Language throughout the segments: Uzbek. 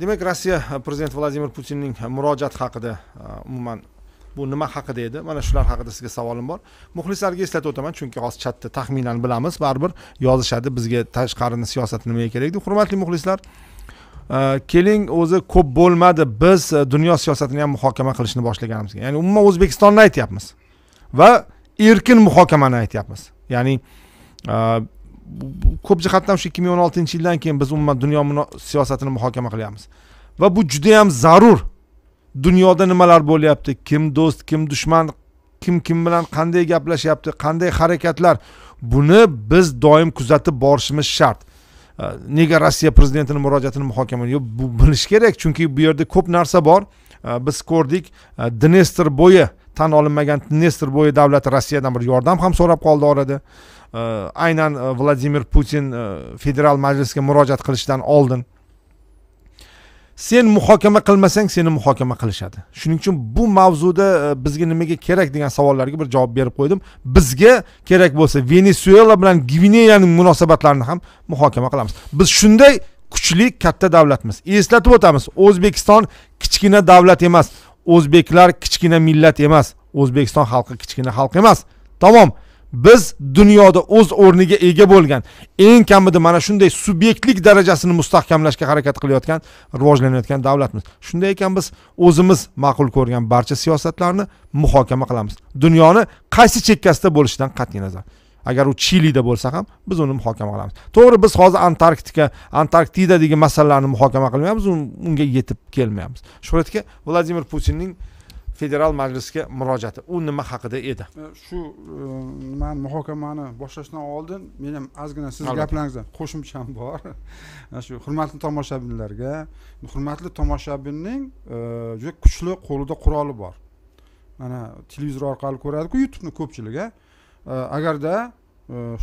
demak rossiya eh, prezidenti vladimir putinning eh, murojaati haqida eh, umuman bu nima haqida edi mana shular haqida sizga savolim bor muxlislarga eslatib o'taman chunki hozir chatda taxminan bilamiz baribir yozishadi bizga tashqarini siyosati nimaga kerak deb hurmatli muxlislar keling o'zi ko'p bo'lmadi biz dunyo siyosatini ham muhokama qilishni boshlaganimizga ya'ni umuman o'zbekistonni aytyapmiz va erkin muhokamani aytyapmiz ya'ni ko'p jihatdan shu ikki ming o'n oltinchi yildan keyin biz umuman dunyo siyosatini muhokama qilyapmiz va bu judayam zarur dunyoda nimalar bo'lyapti kim do'st kim dushman kim kim bilan qanday gaplashyapti qanday harakatlar buni biz doim kuzatib borishimiz shart nega rossiya prezidentini murojaatini muhokama yo'q bu bilish kerak chunki bu yerda ko'p narsa bor biz ko'rdik dnestr bo'yi tan olinmagan dnestr bo'yi davlati rossiyadan bir yordam ham so'rab qoldi orada Э, aynan э, vladimir putin э, federal majlisga murojaat qilishdan oldin sen muhokama qilmasang seni muhokama qilishadi shuning uchun bu mavzuda e, bizga nimaga kerak degan savollarga bir javob berib qo'ydim bizga kerak bo'lsa venesuela bilan gvineyaning munosabatlarini ham muhokama qilamiz biz shunday kuchli katta davlatmiz eslatib o'tamiz o'zbekiston kichkina davlat emas o'zbeklar kichkina millat emas o'zbekiston xalqi kichkina xalq emas tamom biz dunyoda o'z o'rniga ega bo'lgan eng kamida mana shunday subyektlik darajasini mustahkamlashga harakat qilayotgan rivojlanayotgan davlatmiz shunday ekan biz o'zimiz ma'qul ko'rgan barcha siyosatlarni muhokama qilamiz dunyoni qaysi chekkasida bo'lishidan qat'iy nazar agar u chilida bo'lsa ham biz uni muhokama qilamiz to'g'ri biz hozir antarktika antarktidadagi masalalarni muhokama qilmayapmiz unga yetib kelmayapmiz shuhratga vladimir putinning federal majlisga murojaati u nima haqida edi e, shu e, man muhokamani boshlashdan oldin men ham ozgina sizni gaplaringizdan qo'shimcham bor mana shu hurmatli tomoshabinlarga hurmatli tomoshabinning e, juda kuchli qo'lida quroli bor mana televizor orqali ko'radiku youtubeni ko'pchilik a agarda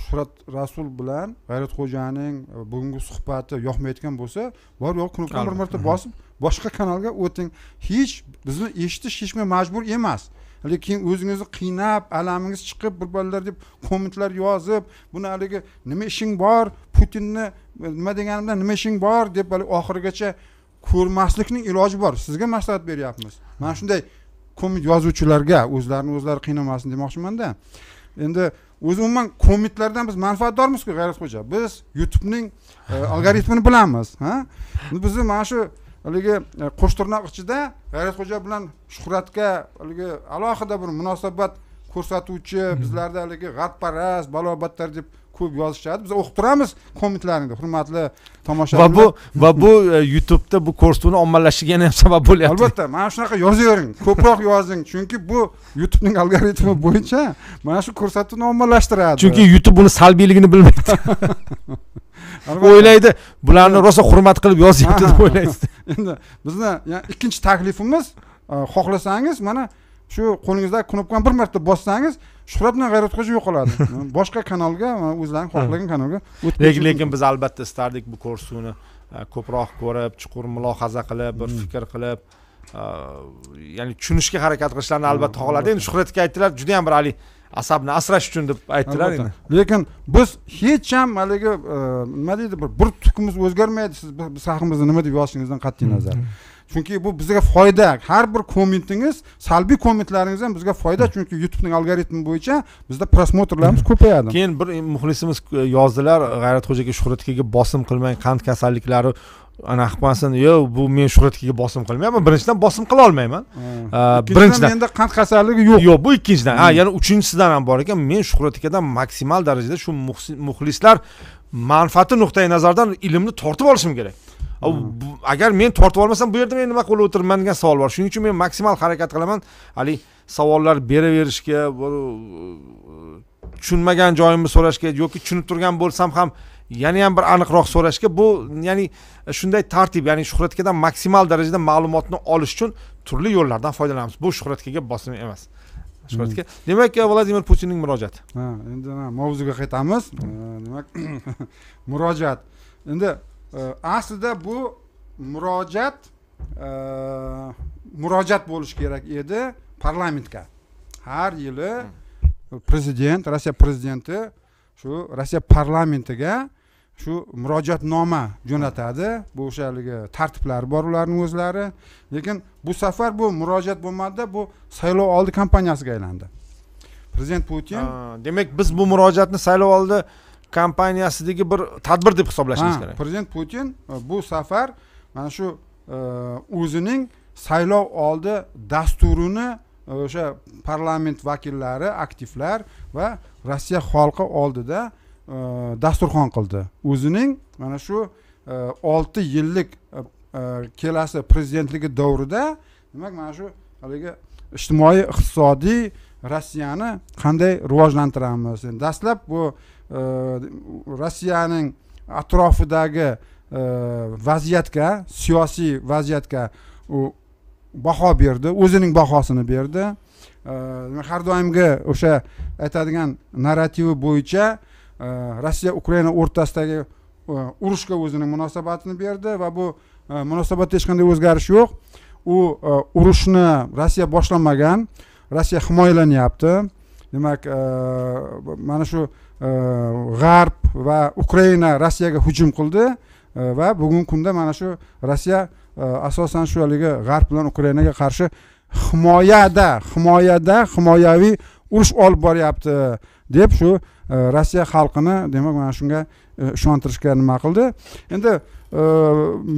shuhrat rasul bilan g'ayrat xo'janing bugungi suhbati yoqmayotgan bo'lsa bor yo'q knopkani bir marta bosib boshqa kanalga o'ting hech bizni eshitish hech kimga majbur emas lekin o'zingizni qiynab alamingiz chiqib bir bolalar deb kommentlar yozib buni haligi nima ishing bor putinni nima degani bilan nima ishing bor deb oxirigacha ko'rmaslikning iloji bor sizga maslahat beryapmiz mana shunday komment yozuvchilarga o'zlarini o'zlari qiynamasin demoqchimanda endi o'zi umuman kommentlardan biz manfaatdormizku g'ayrat xo'ja biz youtubening e, algoritmini bilamiz ha bizni mana shu haligi e, qo'shtirnoq ichida g'ayratxo'ja bilan shuhratga haligi alohida bir munosabat ko'rsatuvchi hmm. bizlarda haligi g'arbparast balobatlar deb ko'p yozishadi biz o'qib turamiz kommentlarni hurmatli tomoshabinlar va bu va bu e, youtubeda bu ko'rsatuvni ommalashishiga yana ham sabab bo'lyapti albatta mana shunaqa yozavering ko'proq yozing chunki bu youtubening algoritmi bo'yicha mana shu ko'rsatuvni ommalashtiradi chunki youtube buni salbiyligini bilmaydi o'ylaydi bularni rosa hurmat qilib yozyapti deb o'ylaysiz endi bizni ikkinchi taklifimiz e, xohlasangiz mana shu qo'lingizdagi knopkani bir marta bossangiz shuhrat bilan g'ayratxo'ja yo'qoladi boshqa kanalga o'zlarini xohlagan kanalga lekin lekin biz albatta istardik bu ko'rsatuvni e, ko'proq ko'rib chuqur mulohaza qilib bir hmm. fikr qilib e, ya'ni tushunishga harakat qilishlarini albatta xohlardik endi shuhratga aytdilar juda yam bir haligi asabni asrash uchun deb aytdilar endi lekin biz hech ham haligi e, nima deydi bir bir tukimiz o'zgarmaydi siz biz sahimizni nima deb yozishingizdan qat'iy hmm. nazar hmm. chunki bu bizga foyda har bir kommentingiz salbiy kommentlaringiz ham bizga foyda hmm. chunki youtubening algoritmi bo'yicha bizda prosmotrlarimiz hmm. ko'payadi keyin bir muxlisimiz e, yozdilar g'ayratxo'jaga shuhratkaga bosim qilmang qand kasalliklari anaqmasin yo bu men shuhratga bosim qilmayapman birinchidan bosim qila olmayman hmm. birinchidan menda qand kasalligi yo'q yo'q bu ikkinchidan ha yana uchinchisidan ham bor ekan men shuhrat akadan maksimal darajada shu muxlislar manfaati nuqtai nazaridan ilmni tortib olishim kerak agar men tortib olmasam bu yerda men nima qilib o'tiribman degan savol bor shuning uchun men maksimal harakat qilaman haligi savollar beraverishga tushunmagan joyimni so'rashga yoki tushunib turgan bo'lsam ham yana ham bir aniqroq so'rashga bu ya'ni e, shunday tartib ya'ni shuhrat akadan maksimal darajada ma'lumotni olish uchun turli yo'llardan foydalanamiz bu shuhrat akaga bosim emas shuhrat aka hmm. demak e, vladimir putinning murojaati ha endi mavzuga qaytamiz hmm. e, demak murojaat endi Э, aslida bu murojaat э, murojaat bo'lishi kerak edi parlamentga har yili prezident rossiya prezidenti shu rossiya parlamentiga shu murojaatnoma jo'natadi bu o'sha haligi tartiblari bor ularni o'zlari lekin bu safar bu murojaat bo'lmadida bu saylov oldi kampaniyasiga aylandi prezident putin demak biz bu murojaatni saylov oldi kompaniyasidagi bir tadbir deb hisoblashimiz kerak prezident putin e, bu safar mana shu e, o'zining saylov oldi dasturini e, o'sha parlament vakillari aktivlar va rossiya xalqi oldida dasturxon qildi o'zining mana shu olti yillik kelasi prezidentligi davrida demak mana shu haligi ijtimoiy iqtisodiy rossiyani qanday rivojlantiramiz dastlab bu Э, rossiyaning atrofidagi э, vaziyatga siyosiy vaziyatga u baho berdi o'zining bahosini berdi э, har doimgi o'sha aytadigan narrativi bo'yicha rossiya ukraina o'rtasidagi e, urushga o'zining munosabatini berdi va bu e, munosabatda hech qanday o'zgarish yo'q u e, urushni rossiya boshlamagan rossiya himoyalanyapti demak mana shu g'arb va ukraina rossiyaga hujum qildi va bugungi kunda mana shu rossiya asosan shu haligi g'arb bilan ukrainaga qarshi himoyada himoyada himoyaviy urush olib boryapti deb shu rossiya xalqini demak mana shunga ishontirishga nima qildi endi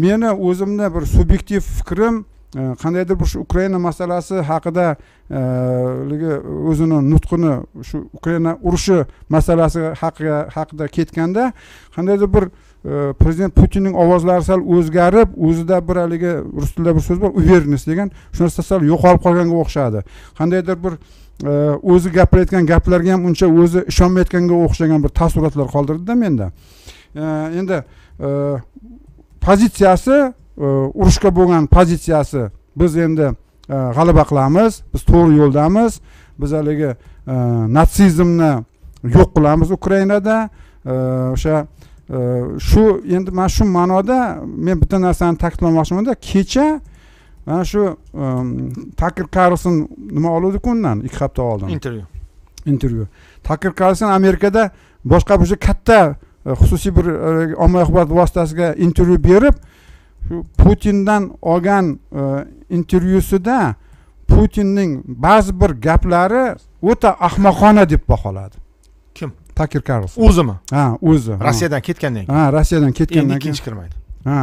meni o'zimni bir subyektiv fikrim Э, qandaydir bir shu ukraina masalasi haqida э, o'zini nutqini shu ukraina urushi masalasi haqida ketganda qandaydir bir e, prezident putinning ovozlari sal o'zgarib o'zida bir haligi rus tilida bir so'z bor уверенность degan shu narsa sal yo'qolib qolganga o'xshadi qandaydir bir e, o'zi gapirayotgan gaplarga ham uncha o'zi ishonmayotganga o'xshagan bir taassurotlar qoldirdida menda e, endi pozitsiyasi Э, urushga bo'lgan pozitsiyasi biz endi e, g'alaba qilamiz biz to'g'ri yo'ldamiz biz haligi e, natsizmni yo'q qilamiz ukrainada e, o'sha shu endi mana shu ma'noda men bitta narsani ta'kidlamoqchimanda kecha mana shu takir karlson nima oluvdiku undan ikki hafta oldin intervyu intervyu takir karlson amerikada boshqa bir katta xususiy bir ommaviy axborot vositasiga intervyu berib shu putindan olgan e, intervyusida putinning ba'zi bir gaplari o'ta ahmoqona deb baholadi kim takir karls o'zimi ha o'zi rossiyadan ketgandan keyin ha rossiyadan ketgandan keyin ikkinchi kirmaydi ha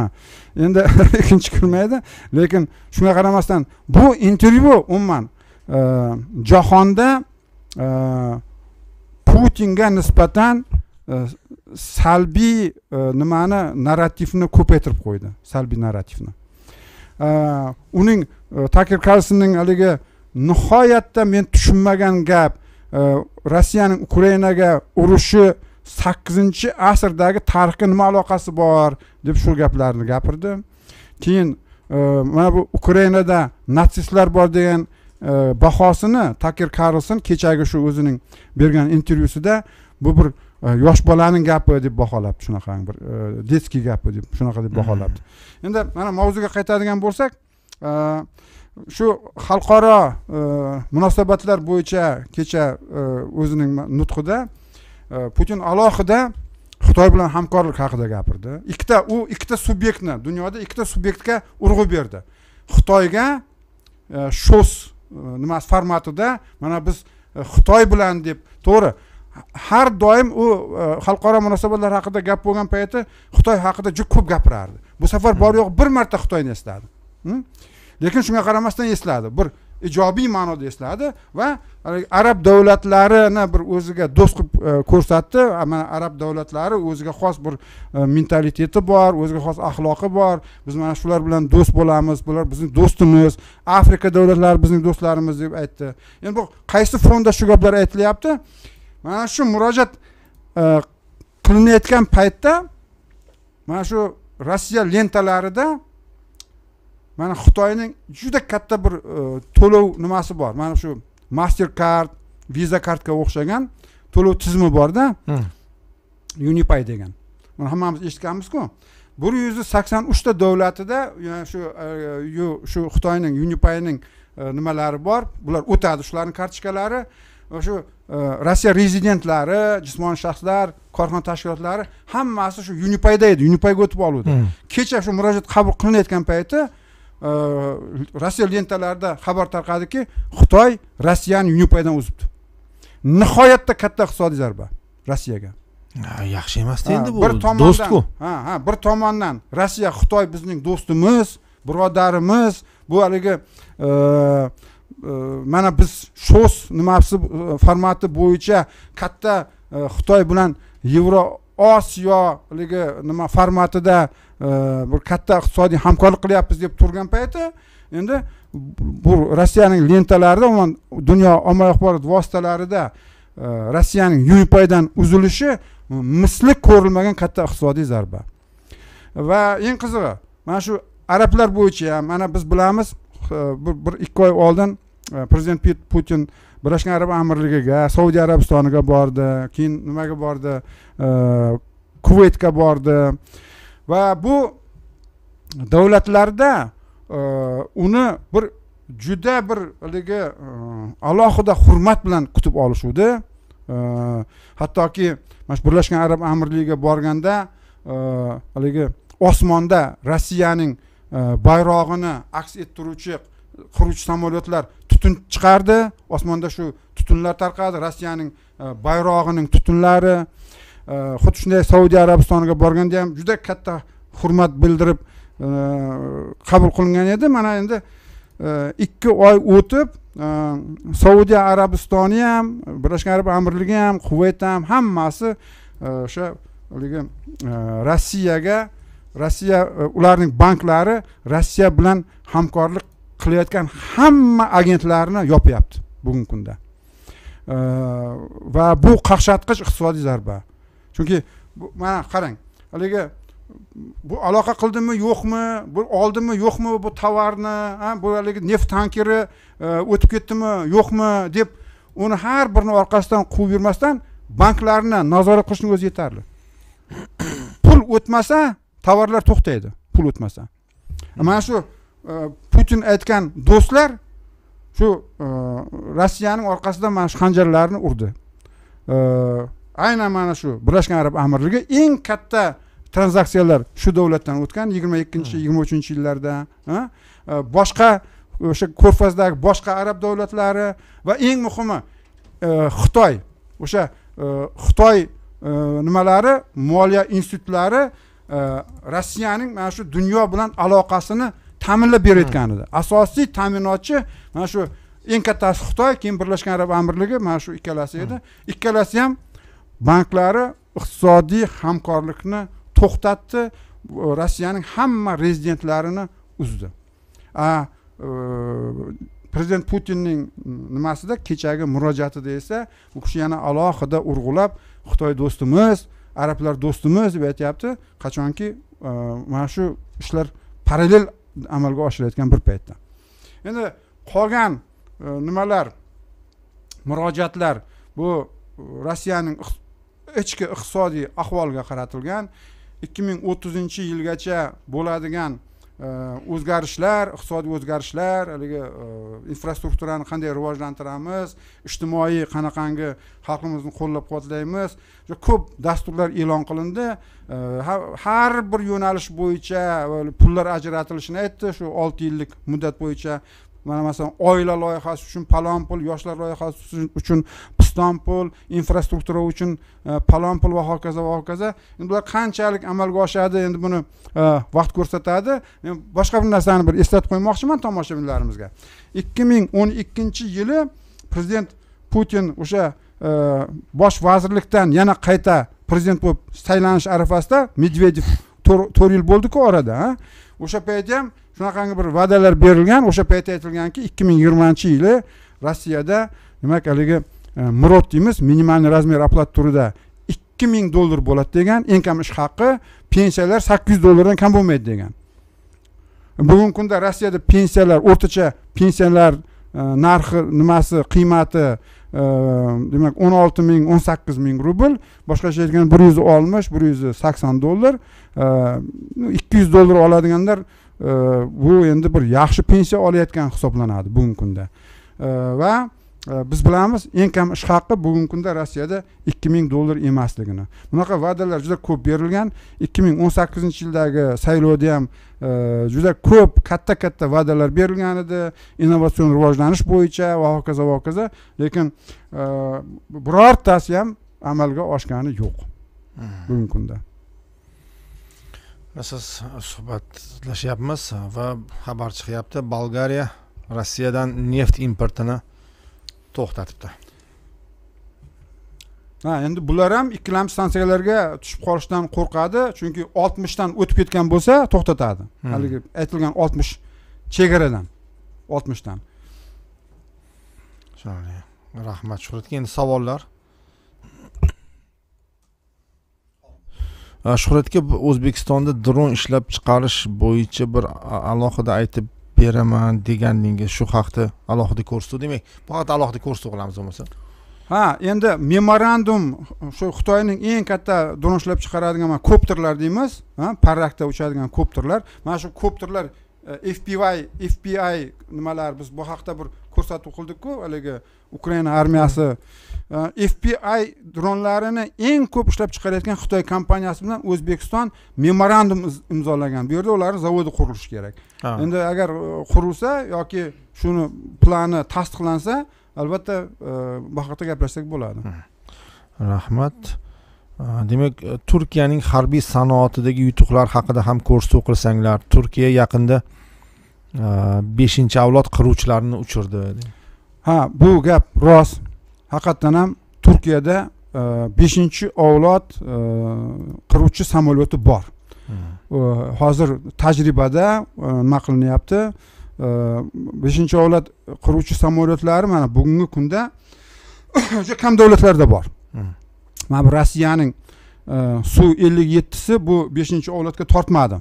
endi ikkinchi kirmaydi lekin shunga qaramasdan bu intervyu umuman e, jahonda e, putinga nisbatan salbiy e, nimani narrativni ko'paytirib qo'ydi salbiy narrativni e, uning e, takir karlsonning haligi nihoyatda men tushunmagan gap rossiyaning ukrainaga urushi sakkizinchi asrdagi tarixga nima aloqasi bor deb shu gaplarni gapirdi keyin mana bu ukrainada natsistlar bor degan bahosini takir karlson kechagi shu o'zining bergan intervyusida bu bir Э, yosh bolaning gapi deb baholabdi shunaqangi bir э, детский gapi deb shunaqa deb baholabdi endi mana mavzuga qaytadigan bo'lsak э, shu xalqaro munosabatlar bo'yicha kecha o'zining nutqida putin alohida xitoy bilan hamkorlik haqida gapirdi ikkita u ikkita subyektni dunyoda ikkita subyektga urg'u berdi xitoyga e, shos e, nimasi formatida mana biz e, xitoy bilan deb to'g'ri har doim u e, xalqaro munosabatlar haqida gap bo'lgan payti xitoy haqida juda ko'p gapirardi bu safar bor hmm. yo'q bir marta xitoyni esladi hmm? lekin shunga qaramasdan esladi bir ijobiy ma'noda esladi va e, arab davlatlarini bir o'ziga do'st qilib e, ko'rsatdi mana arab davlatlari o'ziga xos bir mentaliteti bor o'ziga xos axloqi bor biz mana shular bilan do'st bo'lamiz bular bizning do'stimiz afrika davlatlari bizning do'stlarimiz deb aytdi endi bu qaysi fonda shu gaplar aytilyapti mana shu murojaat e, qilinayotgan paytda mana shu rossiya lentalarida mana xitoyning juda katta bir e, to'lov nimasi bor mana shu mastercard visa kartga o'xshagan to'lov tizimi borda hmm. unipay degan buni hammamiz eshitganmizku bir yuz sakson uchta davlatida shu e, shu xitoyning unipayning nimalari bor bular o'tadi shularni kartochkalari o'sha e, rossiya rezidentlari jismoniy shaxslar korxona tashkilotlari hammasi shu unipayda edi unipayga o'tib oluvdi hmm. kecha shu murojaat qabul qilinayotgan payti e, rossiya lentalarida xabar tarqadiki xitoy rossiyani unipaydan uzibdi nihoyatda katta iqtisodiy zarba rossiyaga yaxshi emasda endi bu bir tomondan do'stku ha ha bir tomondan rossiya xitoy bizning do'stimiz birodarimiz bu haligi e, Э, mana biz shos nimasi e, formati bo'yicha katta e, xitoy bilan yevro osiyoligi e, nima formatida bir katta iqtisodiy hamkorlik qilyapmiz deb turgan payti endi bu rossiyaning lentalarida umuman dunyo ommaviy axborot vositalarida rossiyaning yupaydan uzilishi misli ko'rilmagan katta iqtisodiy zarba va eng qizig'i mana shu arablar bo'yicha ham mana biz bilamiz bir ikki oy oldin Э, prezident putin birlashgan arab amirligiga saudiya arabistoniga bordi keyin nimaga bordi э, kuvaytga bordi va bu davlatlarda э, uni bir juda bir haligi alohida hurmat bilan kutib olishuvdi hattoki mana shu birlashgan arab amirligiga borganda haligi osmonda rossiyaning bayrog'ini aks ettiruvchi qiruvchi samolyotlar tutun chiqardi osmonda shu tutunlar tarqadi rossiyaning e, bayrog'ining tutunlari e, xuddi shunday saudiya arabistoniga borganda ham juda katta hurmat bildirib e, qabul qilingan edi mana endi ikki oy o'tib saudiya arabistoni ham birlashgan arab amirligi ham quvayt ham hammasi o'sha haligi rossiyaga rossiya ularning banklari rossiya bilan hamkorlik qilayotgan hamma agentlarni yopyapti bugungi kunda va bu qaqshatqich iqtisodiy zarba chunki mana qarang haligi bu aloqa qildimi yo'qmi bu oldimi yo'qmi bu tovarni bu haligi neft tankeri e, o'tib ketdimi yo'qmi deb uni har birini orqasidan quvib yurmasdan banklarni nazorat qilishni o'zi yetarli pul o'tmasa tovarlar to'xtaydi pul o'tmasa mana shu Э, putin aytgan do'stlar shu э, rossiyaning orqasidan mana shu xanjarlarni urdi э, aynan mana shu birlashgan arab amirligi eng katta tranzaksiyalar shu davlatdan o'tgan yigirma ikkinchi hmm. yigirma uchinchi yillarda boshqa o'sha ko'rfazdagi boshqa arab davlatlari va eng muhimi xitoy o'sha xitoy nimalari moliya institutlari rossiyaning mana shu dunyo bilan aloqasini ta'minlab berayotgan edi asosiy ta'minotchi mana shu eng kattasi xitoy keyin birlashgan arab amirligi mana shu ikkalasi edi hmm. ikkalasi ham banklari iqtisodiy hamkorlikni to'xtatdi rossiyaning hamma rezidentlarini uzdi a e, prezident putinning nimasida kechagi murojaatida esa u kishi yana alohida urg'ulab xitoy do'stimiz arablar do'stimiz deb aytyapti qachonki e, mana shu ishlar parallel amalga oshirayotgan bir paytda endi qolgan e, nimalar murojaatlar bu e, rossiyaning ichki iqtisodiy ahvoliga qaratilgan ikki ming o'ttizinchi yilgacha bo'ladigan Э, o'zgarishlar iqtisodiy o'zgarishlar haligi э, infrastrukturani qanday rivojlantiramiz ijtimoiy qanaqangi xalqimizni qo'llab quvvatlaymiz ko'p dasturlar e'lon qilindi э, har bir yo'nalish bo'yicha pullar ajratilishini aytdi shu olti yillik muddat bo'yicha mana masalan oila loyihasi uchun palon pul yoshlar loyihasi uchun piston pul infrastruktura uchun e, palon pul va hokazo va hokazo endi bular qanchalik amalga oshadi endi buni e, vaqt ko'rsatadi men boshqa bir narsani bir eslatib qo'ymoqchiman tomoshabinlarimizga ikki ming o'n ikkinchi yili prezident putin o'sha e, bosh vazirlikdan yana qayta prezident bo'lib saylanish arafasida medvedev to'rt yil bo'ldiku orada o'sha paytda ham shunaqangi bir va'dalar berilgan o'sha paytda aytilganki ikki ming yigirmanchi yili rossiyada nima haligi e, murod deymiz minimalniy razmer оплат turida ikki ming dollar bo'ladi degan eng kam ish haqqi pensiyalar sakkiz yuz dollardan kam bo'lmaydi degan bugungi kunda rossiyada pensiyalar o'rtacha pensiyalar e, narxi nimasi qiymati demak o'n olti ming o'n sakkiz ming rubl boshqacha aytganda bir yuz oltmish bir yuz sakson dollar ikki yuz dollar oladiganlar bu endi bir yaxshi pensiya olayotgan hisoblanadi bugungi kunda va Э, biz bilamiz eng kam ish haqqi bugungi kunda rossiyada ikki ming dollar emasligini bunaqa va'dalar juda ko'p berilgan ikki ming o'n sakkizinchi yildagi saylovda ham e, juda ko'p katta katta va'dalar berilgan edi innovatsion rivojlanish bo'yicha va hokazo va hokazo lekin e, birortasi ham amalga oshgani yo'q hmm. bugungi kunda siz suhbatlashyapmiz va xabar chiqyapti bolgariya rossiyadan neft importini to'xtatibdi ha endi bular ham ikkilamchi stansiyalarga tushib qolishdan qo'rqadi chunki oltmishdan o'tib ketgan bo'lsa to'xtatadi hmm. haligi aytilgan oltmish chegaradan oltmishdan rahmat shuhratga endi savollar shuhratga o'zbekistonda dron ishlab chiqarish bo'yicha bir alohida aytib beraman deganingiz shu haqda alohida ko'rsatuv demak bu haqda alohida ko'rsatuv qilamiz bo'lmasa ha endi memorandum shu xitoyning eng katta dron ishlab chiqaradigan kopterlar deymiz parrakda uchadigan kopterlar mana shu kopterlar e, fpy fpi nimalar biz bu haqda bir ko'rsatuv qildikku haligi ukraina armiyasi Э, fpi dronlarini eng ko'p ishlab chiqarayotgan xitoy kompaniyasi bilan o'zbekiston memorandum imzolagan bu yerda ularni zavodi qurilishi kerak endi agar e, qurilsa yoki shuni plani tasdiqlansa albatta e, bu haqida gaplashsak bo'ladi hmm. rahmat demak e, turkiyaning harbiy sanoatidagi yutuqlar haqida ham ko'rsatuv qilsanglar turkiya yaqinda beshinchi avlod qiruvchilarini uchirdi ha bu gap rost haqiqatdan ham turkiyada e, beshinchi avlod qiruvchi e, samolyoti bor hozir hmm. e, tajribada nima qilinyapti beshinchi avlod qiruvchi samolyotlari mana bugungi kunda juda kam davlatlarda hmm. bor mana bu rossiyaning su ellik yettisi bu beshinchi avlodga tortmadi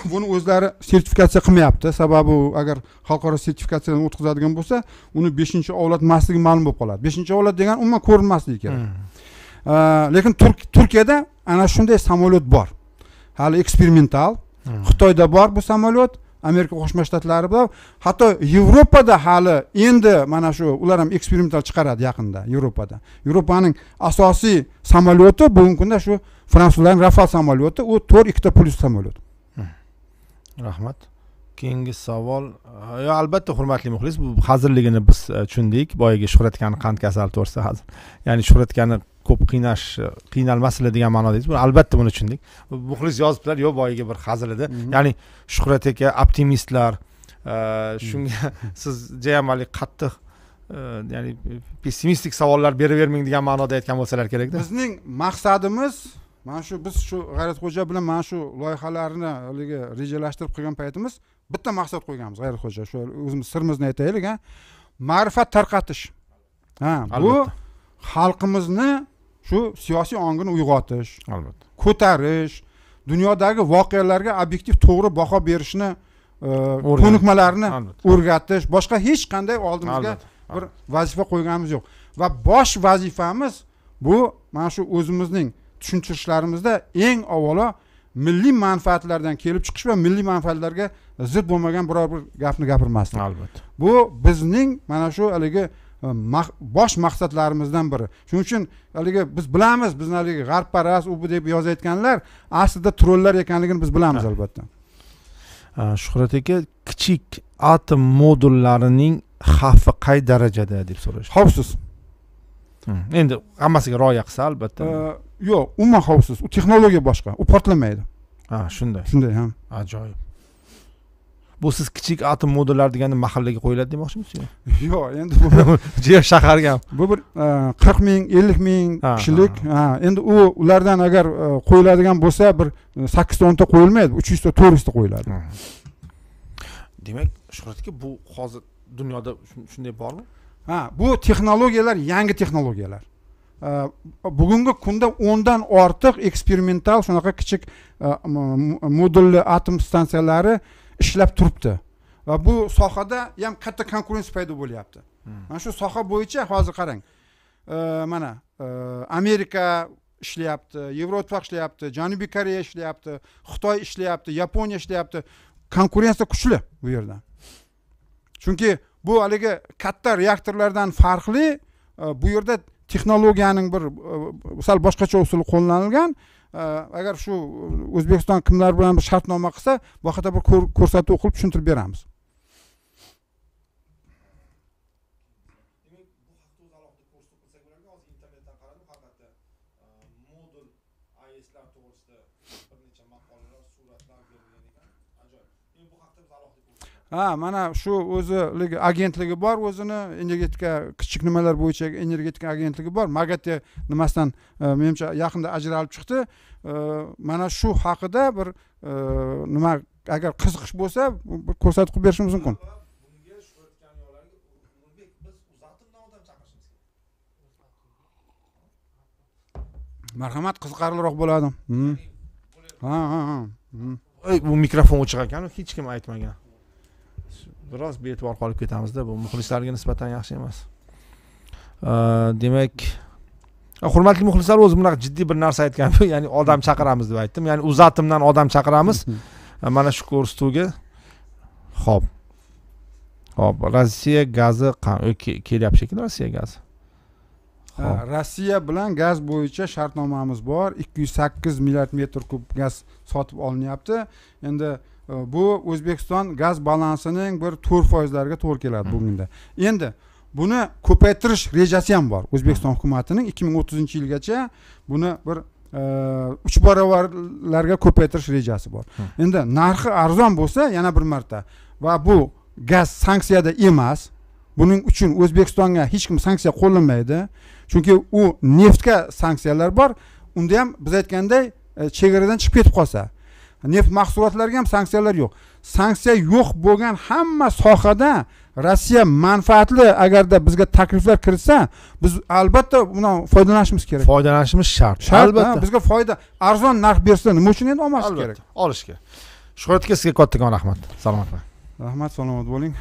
buni o'zlari sertifikatsiya qilmayapti sababi u agar xalqaro sertifikatsiyadan o'tkazadigan bo'lsa uni beshinchi avlod emasligi ma'lum bo'lib qoladi beshinchi avlod degan umuman ko'rinmasligi kerak hmm. lekin turkiyada ana shunday samolyot bor hali eksperimental hmm. xitoyda bor bu samolyot amerika qo'shma shtatlari bor hatto yevropada hali endi mana shu ular ham eksperimental chiqaradi yaqinda yevropada yevropaning asosiy samolyoti bugungi kunda shu fransuzlarning rafal samolyoti u to'rt ikkita plyus samolyot rahmat keyingi savol yo albatta hurmatli muxlis bu hazilligini biz e, tushundik boyagi shuhratkani qand kasali to'g'risida hazil ya'ni shuhratkani ko'p qiynash e, qiynalmasinlar degan ma'noda bu albatta buni tushundik muxlis yozibdilar yo'q boyagi bir hazil edi mhm. ya'ni shuhrat aka optimistlar e, mhm. shunga siz judayam haligi qattiq ya'ni pessimistik savollar beravermang degan ma'noda aytgan bo'lsalar kerakda bizning maqsadimiz mana shu biz shu g'ayratxo'ja bilan mana shu loyihalarni haligi rejalashtirib qilgan paytimiz bitta maqsad qo'yganmiz g'ayratxo'ja shu o'zimiz sirimizni aytaylik a ma'rifat tarqatish ha bu xalqimizni shu siyosiy ongini uyg'otish albatta ko'tarish dunyodagi voqealarga obyektiv to'g'ri baho berishni e, ko'nikmalarni o'rgatish boshqa hech qanday oldimizga bir vazifa qo'yganimiz yo'q va bosh vazifamiz bu mana shu o'zimizning tushuntirishlarimizda eng avvalo milliy manfaatlardan kelib chiqish va milliy manfaatlarga zid bo'lmagan biror bir gapni gapirmaslik albatta bu bizning mana shu haligi e, bosh maqsadlarimizdan biri shuning uchun haligi biz bilamiz bizni haligi g'arbparast u bu deb yozayotganlar aslida trollar ekanligini biz bilamiz albatta shuhrat aka kichik atom modullarining xavfi qay darajada deb so'rashdi xavfsiz endi hammasiga rioya qilsa albatta e, yo'q umuman xavfsiz u texnologiya boshqa u portlamaydi ha shunday shunday ha ajoyib bu siz kichik atom modullar deganni mahallaga qo'yiladi demoqchimisiz yo'q endi bu shaharga bu bir e, qirq ming ellik ming kishilik ha endi u ulardan agar e, qo'yiladigan bo'lsa bir e, sakkizta o'nta qo'yilmaydi uch yuzta to'rt yuzta qo'yiladi demak shuhrat aka bu hozir dunyoda shunday bormi ha bu texnologiyalar yangi texnologiyalar bugungi kunda o'ndan ortiq eksperimental shunaqa kichik modulli atom stansiyalari ishlab turibdi va bu sohada ham katta konkurensiya paydo bo'lyapti mana shu soha bo'yicha hozir qarang mana amerika ishlayapti yevroittifoq ishlayapti janubiy koreya ishlayapti xitoy ishlayapti yaponiya ishlayapti konkurensiya kuchli bu yerda chunki bu haligi katta reaktorlardan farqli bu yerda texnologiyaning bir e, sal boshqacha usuli qo'llanilgan e, agar shu e, o'zbekiston kimlar bilan bir shartnoma qilsa bu haqida bir ko'rsatuv qilib tushuntirib beramiz ha mana shu o'ziligi agentligi bor o'zini energetika kichik nimalar bo'yicha energetika agentligi bor magate nimasidan e, menimcha yaqinda ajralib chiqdi e, mana shu haqida bir e, nima agar qiziqish bo'lsa ko'rsatib qilib berishimiz mumkin marhamat qiziqarliroq bo'ladi hmm. ha ha ha hmm. bu mikrofon o'chiq ekanu hech kim aytmagan biroz bee'tibor qolib ketamizda bu muxlislarga nisbatan yaxshi emas demak hurmatli muxlislar o'zi bunaqa jiddiy bir narsa aytgan ya'ni odam chaqiramiz deb aytdim ya'ni uzatimdan odam chaqiramiz e, mana shu ko'rsatuvga ho'p ho'p rossiya gazi e, kelyapti shekilli rossiya gazi rossiya bilan gaz bo'yicha shartnomamiz bor ikki yuz sakkiz milliard metr kub gaz sotib olinyapti endi Э, bu o'zbekiston gaz balansining bir to'rt foizlarga to'g'ri keladi hmm. bugunda endi buni ko'paytirish rejasi ham bor o'zbekiston hmm. hukumatining ikki ming o'ttizinchi yilgacha buni bir e, uch barobarlarga ko'paytirish rejasi bor hmm. endi narxi arzon bo'lsa yana bir marta va bu gaz sanksiyada emas buning uchun o'zbekistonga hech kim sanksiya qo'llanmaydi chunki u neftga sanksiyalar bor unda ham biz aytganday e, chegaradan chiqib ketib qolsa neft mahsulotlariga ham sanksiyalar yo'q sanksiya yo'q bo'lgan hamma sohada rossiya manfaatli agarda bizga takliflar kiritsa biz albatta undan foydalanishimiz kerak foydalanishimiz shart albatta bizga foyda arzon narx bersa nima uchun endi olmaslik kerak olish kerak shuhrat aka sizga kattakon rahmat salomat bo'ling rahmat salomat bo'ling